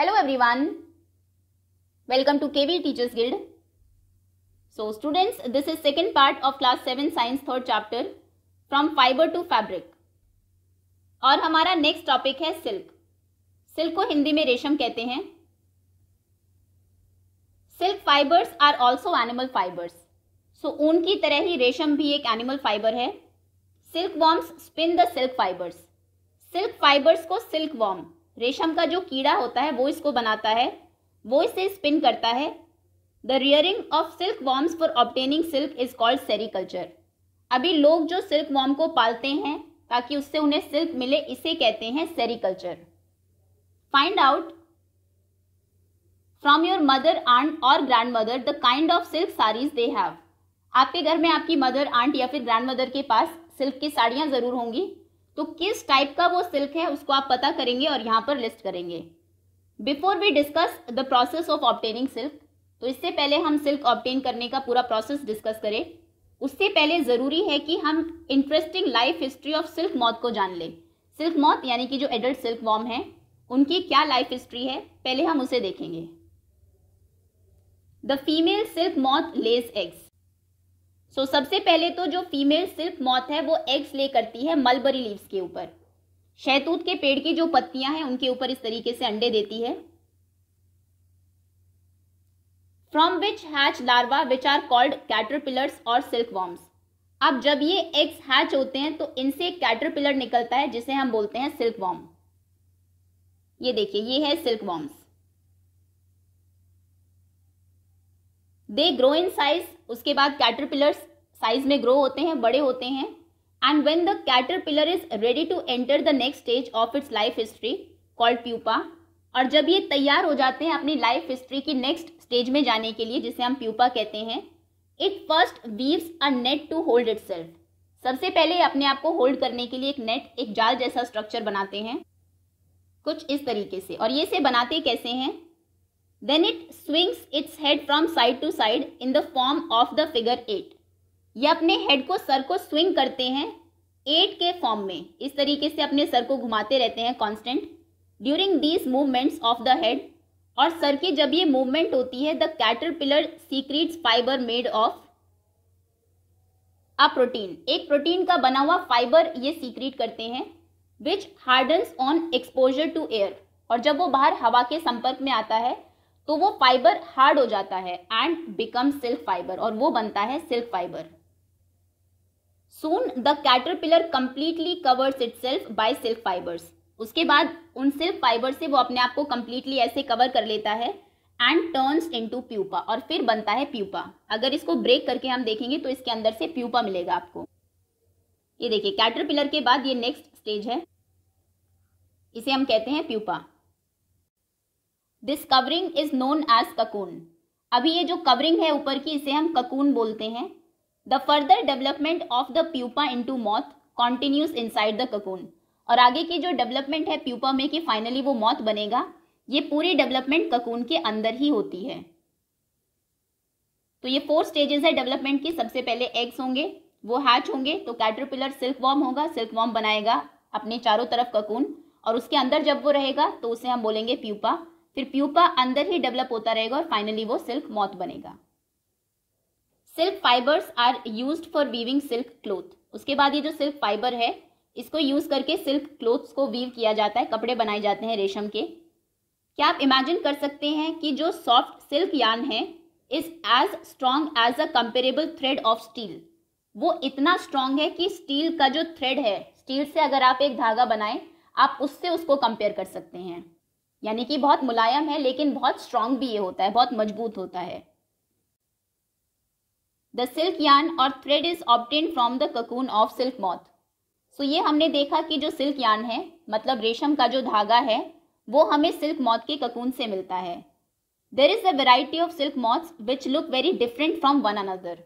Hello everyone welcome to KV teachers guild so students this is second part of class seven science third chapter from fibre to fabric और हमारा next topic है silk silk को हिंदी में रेशम कहते हैं silk fibres are also animal fibres so ऊन की तरह ही रेशम भी एक एनिमल फाइबर है silk worms spin the silk fibres silk fibres को सिल्क वॉर्म रेशम का जो कीड़ा होता है वो इसको बनाता है वो इसे स्पिन करता है the rearing of silk worms for obtaining silk is called sericulture अभी लोग जो सिल्क वॉर्म को पालते हैं ताकि उससे उन्हें सिल्क मिले इसे कहते हैं sericulture find out from your mother aunt और grandmother the kind of silk saris they have आपके घर में आपकी मदर आंट या फिर ग्रैंड मदर के पास सिल्क की साड़ियाँ ज़रूर होंगी तो किस टाइप का वो सिल्क है उसको आप पता करेंगे और यहाँ पर लिस्ट करेंगे before we discuss the process of obtaining silk तो इससे पहले हम सिल्क ऑप्टेन करने का पूरा प्रोसेस डिस्कस करें उससे पहले ज़रूरी है कि हम interesting life history of silk moth को जान लें सिल्क मौत यानी कि जो एडल्ट सिल्क वॉर्म है उनकी क्या लाइफ हिस्ट्री है पहले हम उसे देखेंगे the female silk moth lays eggs so so, सबसे पहले तो जो फीमेल सिर्फ मौत है वो एग्स ले करती है मलबरी लीव्स के ऊपर शहतूत के पेड़ की जो पत्तियां हैं उनके ऊपर इस तरीके से अंडे देती है from which hatch larvae which are called caterpillars और सिल्क वॉर्म्स अब जब ये एग्स हैच होते हैं तो इनसे कैटरपिलर निकलता है जिसे हम बोलते हैं सिल्क वॉर्म ये देखिए ये है silk worms they grow in size उसके बाद कैटरपिलर्स साइज में ग्रो होते हैं बड़े होते हैं and when the caterpillar is ready to enter the next stage of its life history called pupa और जब ये तैयार हो जाते हैं अपनी लाइफ हिस्ट्री की नेक्स्ट स्टेज में जाने के लिए जिसे हम प्यूपा कहते हैं it first weaves a net to hold it सबसे पहले अपने आप को होल्ड करने के लिए एक नेट एक जाल जैसा स्ट्रक्चर बनाते हैं कुछ इस तरीके से और ये से बनाते कैसे हैं Then it swings its head from side to side in the form of the figure eight. ये अपने हेड को सर को स्विंग करते हैं एट के फॉर्म में इस तरीके से अपने सर को घुमाते रहते हैं constant during these movements of the head और सर की जब ये मूवमेंट होती है the caterpillar secrete fibre made of a protein एक प्रोटीन का बना हुआ फाइबर ये सीक्रीट करते हैं which hardens on exposure to air और जब वो बाहर हवा के संपर्क में आता है तो वो फाइबर हार्ड हो जाता है एंड बिकम सिल्क फाइबर और वो बनता है silk fibre soon the caterpillar completely covers itself by silk fibres उसके बाद उन सिल्क फाइबर से वो अपने आप को कंप्लीटली ऐसे कवर कर लेता है एंड टर्न्स इंटू प्यूपा और फिर बनता है प्यूपा अगर इसको ब्रेक करके हम देखेंगे तो इसके अंदर से प्यूपा मिलेगा आपको ये देखिए कैटरपिलर के बाद ये नेक्स्ट स्टेज है इसे हम कहते हैं pupa this covering is known as cocoon अभी ये जो कवरिंग है ऊपर की इसे हम ककून बोलते हैं the further development of the pupa into moth continues inside the cocoon और आगे की जो डेवलपमेंट है प्यूपा में कि फाइनली वो मौत बनेगा ये पूरी डेवलपमेंट ककून के अंदर ही होती है तो ये फोर स्टेजेस है डेवलपमेंट की सबसे पहले एग्स होंगे वो हैच होंगे तो कैटरपिलर सिल्क वॉर्म होगा सिल्क वॉर्म बनाएगा अपने चारों तरफ ककून और उसके अंदर जब वो रहेगा तो उसे हम बोलेंगे प्यूपा फिर प्यूपा अंदर ही डेवलप होता रहेगा और फाइनली वो सिल्क मौत बनेगा silk fibres are use for weaving silk cloth उसके बाद ये जो सिल्क फाइबर है इसको यूज करके सिल्क क्लोथ्स को वीव किया जाता है कपड़े बनाए जाते हैं रेशम के क्या आप इमेजिन कर सकते हैं कि जो सॉफ्ट सिल्क यान है is as strong as a comparable thread of steel वो इतना स्ट्रांग है कि स्टील का जो थ्रेड है स्टील से अगर आप एक धागा बनाएं आप उससे उसको कंपेयर कर सकते हैं यानी कि बहुत मुलायम है लेकिन बहुत स्ट्रांग भी ये होता है बहुत मजबूत होता है द सिल्क यान और thread is obtain from the cocoon of silk moth so ये हमने देखा कि जो सिल्क यान है मतलब रेशम का जो धागा है वो हमें सिल्क मॉथ के ककून से मिलता है there is a variety of silk moths which look very different from one another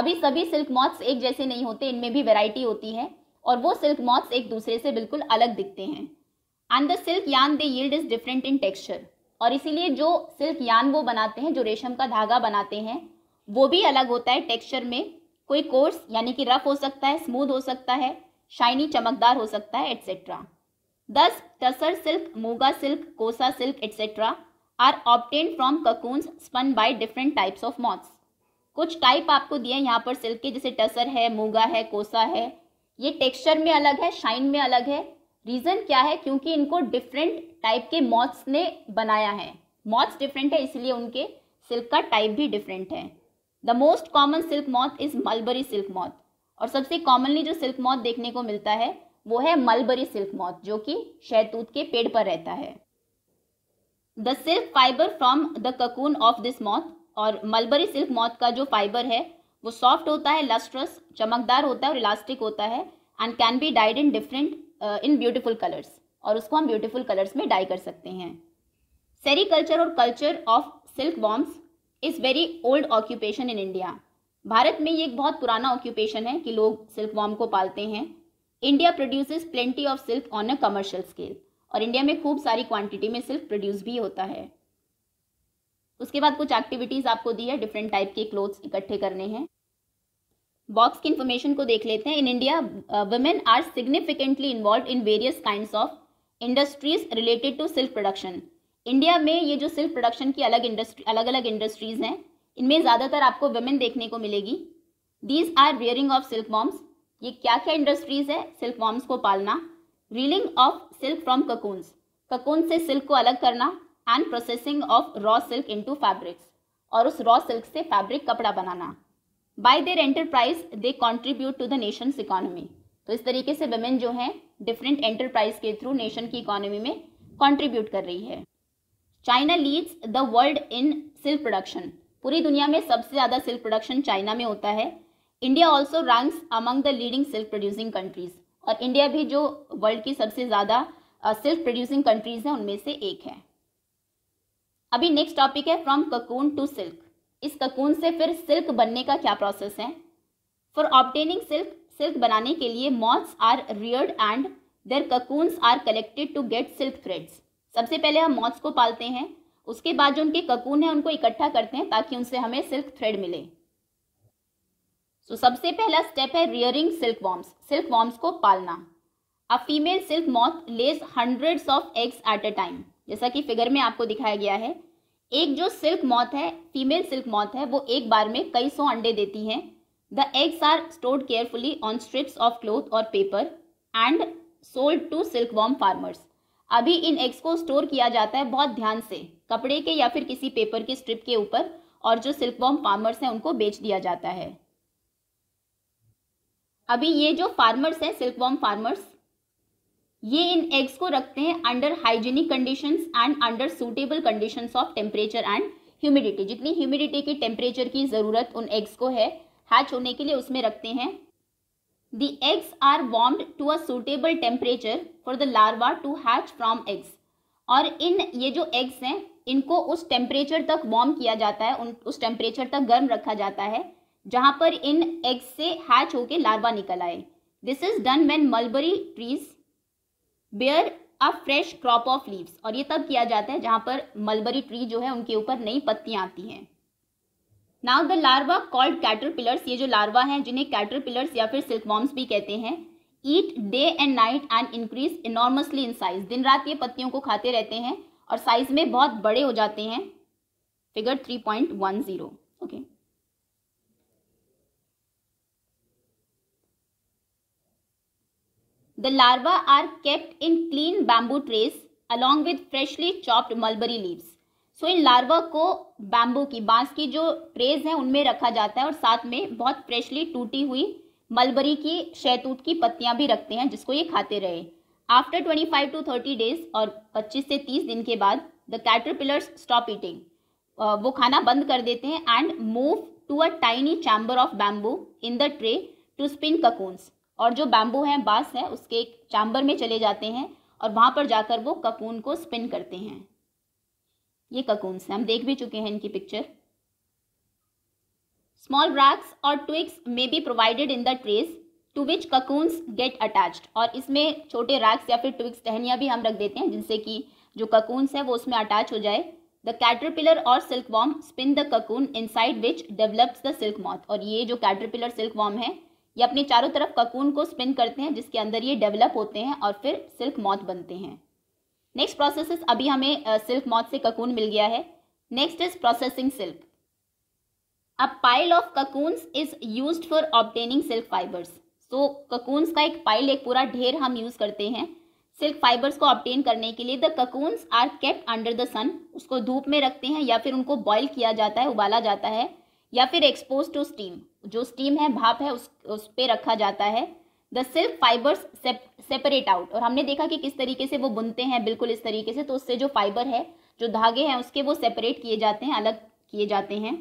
अभी सभी सिल्क मॉथ्स एक जैसे नहीं होते इनमें भी वेराइटी होती है और वो सिल्क मॉथ्स एक दूसरे से बिल्कुल अलग दिखते हैं and the silk yarn they yield is different in texture और इसीलिए जो सिल्क यान वो बनाते हैं जो रेशम का धागा बनाते हैं वो भी अलग होता है टेक्सचर में कोई कोर्स यानी कि रफ हो सकता है स्मूथ हो सकता है शाइनी चमकदार हो सकता है एटसेट्रा दस tussar silk muga silk kosa silk etcetera are obtain from cocoons spun by different types of moths कुछ टाइप आपको दिए हैं यहाँ पर सिल्क के जैसे टसर है मूगा है कोसा है ये टेक्सचर में अलग है शाइन में अलग है रीज़न क्या है क्योंकि इनको डिफरेंट टाइप के मॉथ्स ने बनाया है मॉथ्स डिफरेंट है इसलिए उनके सिल्क का टाइप भी डिफरेंट है the most common silk moth is mulberry silk moth और सबसे कॉमनली जो सिल्क मॉथ देखने को मिलता है वो है मलबरी सिल्क मॉथ जो कि शहतूत के पेड़ पर रहता है the silk fibre from the cocoon of this moth और मलबरी सिल्क मॉथ का जो फाइबर है वो सॉफ्ट होता है लस्ट्रस चमकदार होता है और इलास्टिक होता है and can be dyed in different in beautiful colours और उसको हम ब्यूटीफुल कलर्स में डाई कर सकते हैं सेरीकल्चर और culture of silk worms is very old occupation in India Bharat में ये एक बहुत पुराना ऑक्यूपेशन है कि लोग सिल्क वॉम को पालते हैं India produces plenty of silk on a commercial scale और इंडिया में खूब सारी क्वांटिटी में सिल्क प्रोड्यूस भी होता है उसके बाद कुछ एक्टिविटीज़ आपको दी है डिफरेंट टाइप के क्लोथ्स इकट्ठे करने हैं बॉक्स की इन्फॉर्मेशन को देख लेते हैं in India women are significantly involve in various kind of industries related to silk production India में ये जो सिल्क प्रोडक्शन की अलग इंडस्ट्री अलग अलग इंडस्ट्रीज हैं इनमें ज़्यादातर आपको वुमेन देखने को मिलेगी these are rearing of silk worms ये क्या क्या इंडस्ट्रीज है सिल्क वॉम्स को पालना reeling of silk from cocoons cocoon से सिल्क को अलग करना and processing of raw silk into और उस रॉ सिल्क से फैब्रिक कपड़ा बनाना by their enterprise they contribute to the nation economy तो इस तरीके से वेमेन जो है डिफरेंट एंटरप्राइज के थ्रू नेशन की इकोनॉमी में कॉन्ट्रीब्यूट कर रही है China leads the world in silk production पूरी दुनिया में सबसे ज़्यादा सिल्क प्रोडक्शन चाइना में होता है India also ranks among the leading silk producing countries और इंडिया भी जो वर्ल्ड की सबसे ज़्यादा सिल्क प्रोड्यूसिंग कंट्रीज है उनमें से एक है अभी नेक्स्ट टॉपिक है फ्रॉम ककून टू सिल्क इस ककून से फिर सिल्क बनने का क्या प्रोसेस है फॉर ऑप्टेनिंग सिल्क सिल्क बनाने के लिए moths are reared and their cocoons are collected to get silk threads सबसे पहले हम मॉथ्स को पालते हैं उसके बाद जो उनके ककून हैं उनको इकट्ठा करते हैं ताकि उनसे हमें सिल्क थ्रेड मिले सो so, सबसे पहला स्टेप है rearing silk worms silk worms को पालना a female silk moth lays hundreds of eggs at a time जैसा कि फिगर में आपको दिखाया गया है एक जो सिल्क मॉथ है फीमेल सिल्क मॉथ है वो एक बार में कई सौ अंडे देती हैं the eggs are stored carefully on strips of cloth और paper and sold to silk worm farmers अभी इन एग्स को स्टोर किया जाता है बहुत ध्यान से कपड़े के या फिर किसी पेपर के स्ट्रिप के ऊपर और जो सिल्क वॉम फार्मर्स हैं उनको बेच दिया जाता है अभी ये जो फार्मर्स हैं सिल्क वॉम फार्मर्स ये इन एग्स को रखते हैं under hygienic conditions and under suitable conditions of temperature and humidity जितनी ह्यूमिडिटी की टेम्परेचर की ज़रूरत उन एग्स को है हैच होने के लिए उसमें रखते हैं The eggs are warmed to a suitable temperature for the larva to hatch from eggs. और इन ये जो eggs हैं इनको उस टेम्परेचर तक वार्म किया जाता है उन उस टेम्परेचर तक गर्म रखा जाता है जहाँ पर इन एग्स से हैच होके लार्वा निकल आए this is done when mulberry trees bear a fresh crop of leaves और ये तब किया जाता है जहां पर मलबरी ट्री जो है उनके ऊपर नई पत्तियां आती हैं now the larva called caterpillars ये जो लार्वा हैं जिन्हें कैटरपिलर्स या फिर सिल्कवॉर्म्स भी कहते हैं eat day and night and increase enormously in size दिन रात ये पत्तियों को खाते रहते हैं और साइज में बहुत बड़े हो जाते हैं figure three point one zero okay The larvae are kept in clean bamboo trays along with freshly chopped mulberry leaves. So so, इन लार्वा को बैम्बू की बांस की जो ट्रेस है उनमें रखा जाता है और साथ में बहुत फ्रेशली टूटी हुई मलबरी की शहतूत की पत्तियां भी रखते हैं जिसको ये खाते रहे after twenty five to thirty days और पच्चीस से तीस दिन के बाद द कैटरपिलर्स स्टॉप ईटिंग वो खाना बंद कर देते हैं and move to a tiny chamber of bamboo in the tray to spin cocoons और जो बैम्बू हैं बांस है उसके एक चैम्बर में चले जाते हैं और वहाँ पर जाकर वो ककून को स्पिन करते हैं ये ककून्स हैं हम देख भी चुके हैं इनकी पिक्चर स्मॉल रैक्स और twigs may be provided in the trays to which cocoons get attached और इसमें छोटे रैक्स या फिर ट्विक्स टहनियाँ भी हम रख देते हैं जिनसे कि जो ककून्स है वो उसमें अटैच हो जाए द कैटरपिलर और silk worm spin the cocoon inside which develops the silk moth और ये जो कैटरपिलर सिल्क वॉम है ये अपने चारों तरफ ककून को स्पिन करते हैं जिसके अंदर ये डेवलप होते हैं और फिर सिल्क मॉथ बनते हैं नेक्स्ट प्रोसेस अभी हमें सिल्क मौत से ककून मिल गया है next is processing silk a pile of cocoons is use for obtaining silk fibres so cocoons का एक पाइल एक पूरा ढेर हम यूज करते हैं सिल्क फाइबर्स को ऑप्टेन करने के लिए the cocoons are kept under the sun उसको धूप में रखते हैं या फिर उनको बॉयल किया जाता है उबाला जाता है या फिर एक्सपोज टू स्टीम जो स्टीम है भाप है उस उस पर रखा जाता है the silk fibres separate out और हमने देखा कि किस तरीके से वो बुनते हैं बिल्कुल इस तरीके से तो उससे जो फाइबर है जो धागे हैं उसके वो सेपरेट किए जाते हैं अलग किए जाते हैं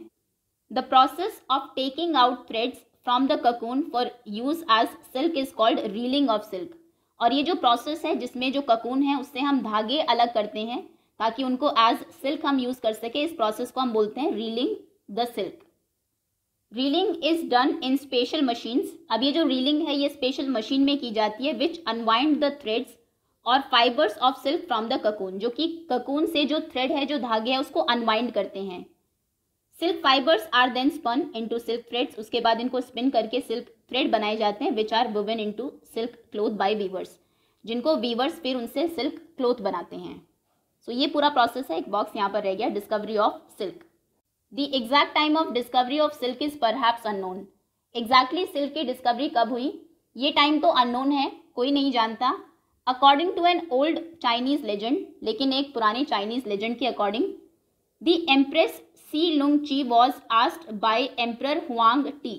the process of taking out threads from the cocoon for use as silk is called reeling of silk और ये जो प्रोसेस है जिसमें जो ककून है उससे हम धागे अलग करते हैं ताकि उनको एज सिल्क हम यूज़ कर सके इस प्रोसेस को हम बोलते हैं reeling the silk reeling is done in special machines अब ये जो रीलिंग है ये स्पेशल मशीन में की जाती है विच अनवाइंड द थ्रेड्स और fibres of silk from the cocoon जो कि ककून से जो थ्रेड है जो धागे है उसको अनवाइंड करते हैं silk fibres are then spun into silk threads उसके बाद इनको स्पिन करके सिल्क थ्रेड बनाए जाते हैं which are woven into silk cloth by weavers जिनको वीवर्स फिर उनसे सिल्क क्लोथ बनाते हैं सो so ये पूरा प्रोसेस है एक बॉक्स यहाँ पर रह गया discovery of silk The exact time of discovery of silk is perhaps unknown. Exactly silk की discovery कब हुई ये time तो unknown है कोई नहीं जानता according to an old Chinese legend लेकिन एक पुराने चाइनीज लेजेंड के according the empress Si Lung Chi was asked by emperor Huang Ti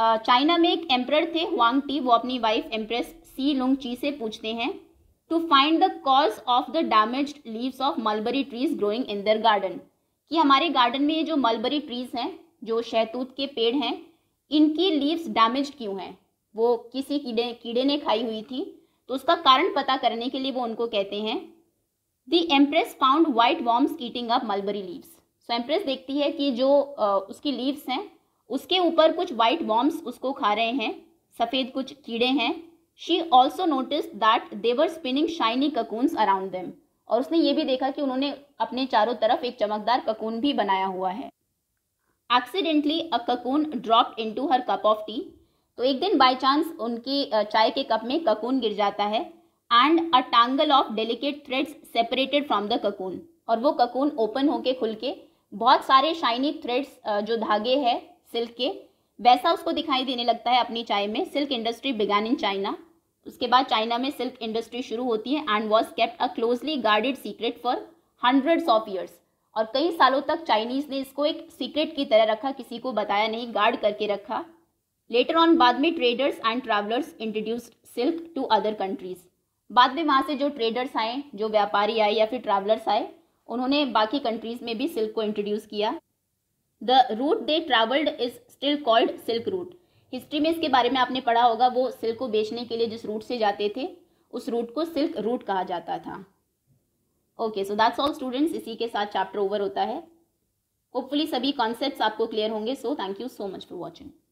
China में एक एम्प्रर थे हुआंग टी वो अपनी वाइफ एम्प्रेस सी लुंग ची से पूछते हैं to find the cause of the damage leaves of mulberry trees growing in their garden कि हमारे गार्डन में ये जो मलबरी ट्रीज हैं जो शहतूत के पेड़ हैं इनकी लीव्स डैमेज क्यों हैं वो किसी कीड़े कीड़े ने खाई हुई थी तो उसका कारण पता करने के लिए वो उनको कहते हैं the empress found white worms eating up mulberry leaves so empress देखती है कि जो उसकी लीव्स हैं उसके ऊपर कुछ वाइट वॉर्म्स उसको खा रहे हैं सफ़ेद कुछ कीड़े हैं she also notice that they were spinning shiny cocoons around them और उसने ये भी देखा कि उन्होंने अपने चारों तरफ एक चमकदार ककून भी बनाया हुआ है accidentally a cocoon drop into her cup of tea तो एक दिन बाई चांस उनकी चाय के कप में ककून गिर जाता है and a tangle of delicate threads separated from the cocoon और वो ककून ओपन होके खुल के बहुत सारे शाइनी थ्रेड्स जो धागे हैं सिल्क के वैसा उसको दिखाई देने लगता है अपनी चाय में silk industry began in China उसके बाद चाइना में सिल्क इंडस्ट्री शुरू होती है and was kept a closely guarded secret for hundreds of years और कई सालों तक चाइनीज ने इसको एक सीक्रेट की तरह रखा किसी को बताया नहीं गार्ड करके रखा लेटर ऑन बाद में traders and travellers introduced silk to other countries बाद में वहाँ से जो ट्रेडर्स आए जो व्यापारी आए या फिर ट्रैवलर्स आए उन्होंने बाकी कंट्रीज में भी सिल्क को इंट्रोड्यूस किया the route they travelled is still called silk route history में इसके बारे में आपने पढ़ा होगा वो सिल्क को बेचने के लिए जिस रूट से जाते थे उस रूट को सिल्क रूट कहा जाता था okay so that's all students इसी के साथ चैप्टर ओवर होता है होपफुली सभी कॉन्सेप्ट्स आपको क्लियर होंगे so thank you so much for watching